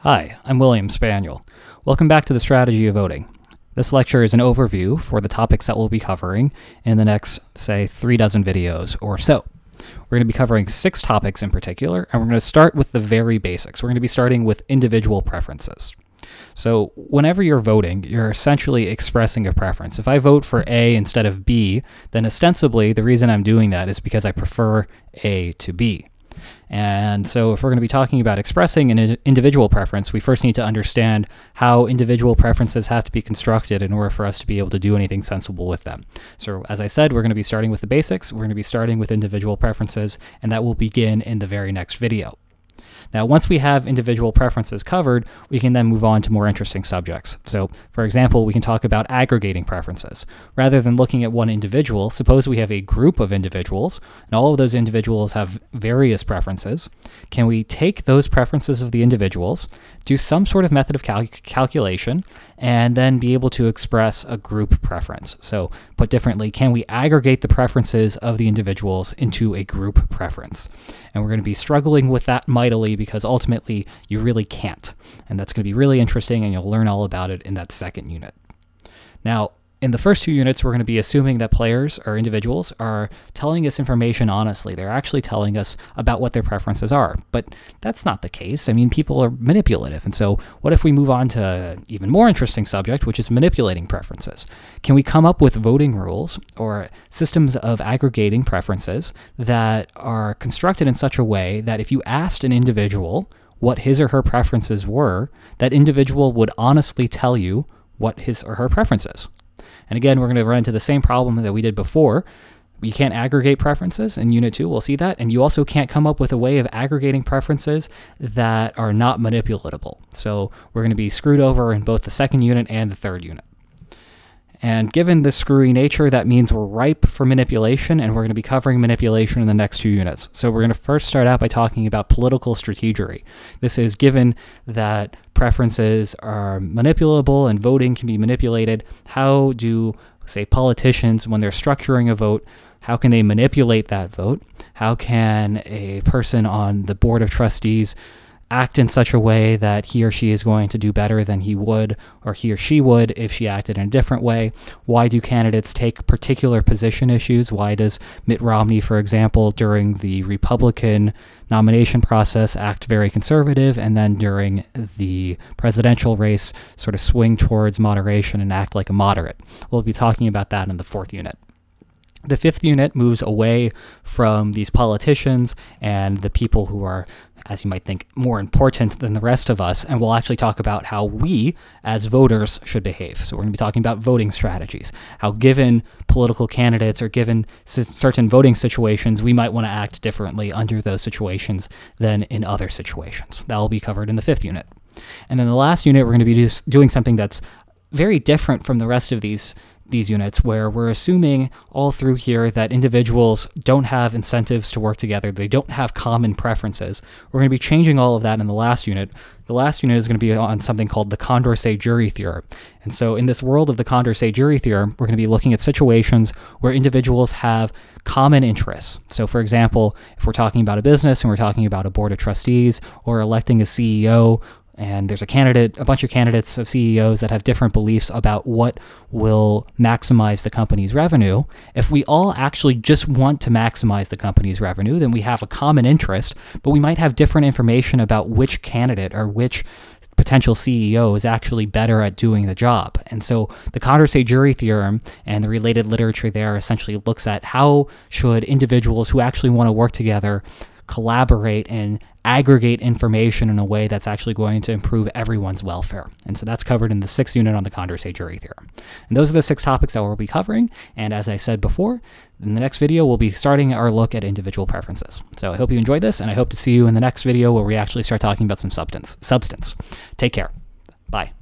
Hi, I'm William Spaniel. Welcome back to the Strategy of Voting. This lecture is an overview for the topics that we'll be covering in the next, say, three dozen videos or so. We're going to be covering six topics in particular, and we're going to start with the very basics. We're going to be starting with individual preferences. So whenever you're voting, you're essentially expressing a preference. If I vote for A instead of B, then ostensibly the reason I'm doing that is because I prefer A to B. And so, if we're going to be talking about expressing an individual preference, we first need to understand how individual preferences have to be constructed in order for us to be able to do anything sensible with them. So, as I said, we're going to be starting with the basics, we're going to be starting with individual preferences, and that will begin in the very next video. Now, once we have individual preferences covered, we can then move on to more interesting subjects. So, for example, we can talk about aggregating preferences. Rather than looking at one individual, suppose we have a group of individuals, and all of those individuals have various preferences. Can we take those preferences of the individuals, do some sort of method of cal calculation, and then be able to express a group preference? So, put differently, can we aggregate the preferences of the individuals into a group preference? And we're going to be struggling with that mightily because ultimately you really can't. And that's going to be really interesting, and you'll learn all about it in that second unit. Now, in the first two units, we're going to be assuming that players or individuals are telling us information honestly. They're actually telling us about what their preferences are. But that's not the case. I mean, people are manipulative. And so, what if we move on to an even more interesting subject, which is manipulating preferences? Can we come up with voting rules or systems of aggregating preferences that are constructed in such a way that if you asked an individual, what his or her preferences were, that individual would honestly tell you what his or her preference is. And again, we're going to run into the same problem that we did before. You can't aggregate preferences in Unit 2, we'll see that. And you also can't come up with a way of aggregating preferences that are not manipulatable. So we're going to be screwed over in both the second unit and the third unit. And given this screwy nature, that means we're ripe for manipulation, and we're going to be covering manipulation in the next two units. So we're going to first start out by talking about political strategery. This is given that preferences are manipulable and voting can be manipulated, how do, say, politicians, when they're structuring a vote, how can they manipulate that vote? How can a person on the board of trustees act in such a way that he or she is going to do better than he would or he or she would if she acted in a different way? Why do candidates take particular position issues? Why does Mitt Romney, for example, during the Republican nomination process act very conservative and then during the presidential race sort of swing towards moderation and act like a moderate? We'll be talking about that in the fourth unit the fifth unit moves away from these politicians and the people who are, as you might think, more important than the rest of us, and we'll actually talk about how we, as voters, should behave. So, we're going to be talking about voting strategies, how given political candidates or given certain voting situations, we might want to act differently under those situations than in other situations. That will be covered in the fifth unit. And then the last unit, we're going to be doing something that's very different from the rest of these these units where we're assuming all through here that individuals don't have incentives to work together, they don't have common preferences. We're going to be changing all of that in the last unit. The last unit is going to be on something called the Condorcet jury theorem. And so in this world of the Condorcet jury theorem, we're going to be looking at situations where individuals have common interests. So for example, if we're talking about a business and we're talking about a board of trustees or electing a CEO and there's a candidate, a bunch of candidates of CEOs that have different beliefs about what will maximize the company's revenue. If we all actually just want to maximize the company's revenue, then we have a common interest, but we might have different information about which candidate or which potential CEO is actually better at doing the job. And so the Condorcet jury theorem and the related literature there essentially looks at how should individuals who actually want to work together collaborate and aggregate information in a way that's actually going to improve everyone's welfare. And so that's covered in the sixth unit on the Condorcet jury theorem. And those are the six topics that we'll be covering. And as I said before, in the next video, we'll be starting our look at individual preferences. So I hope you enjoyed this, and I hope to see you in the next video where we actually start talking about some substance. substance. Take care. Bye.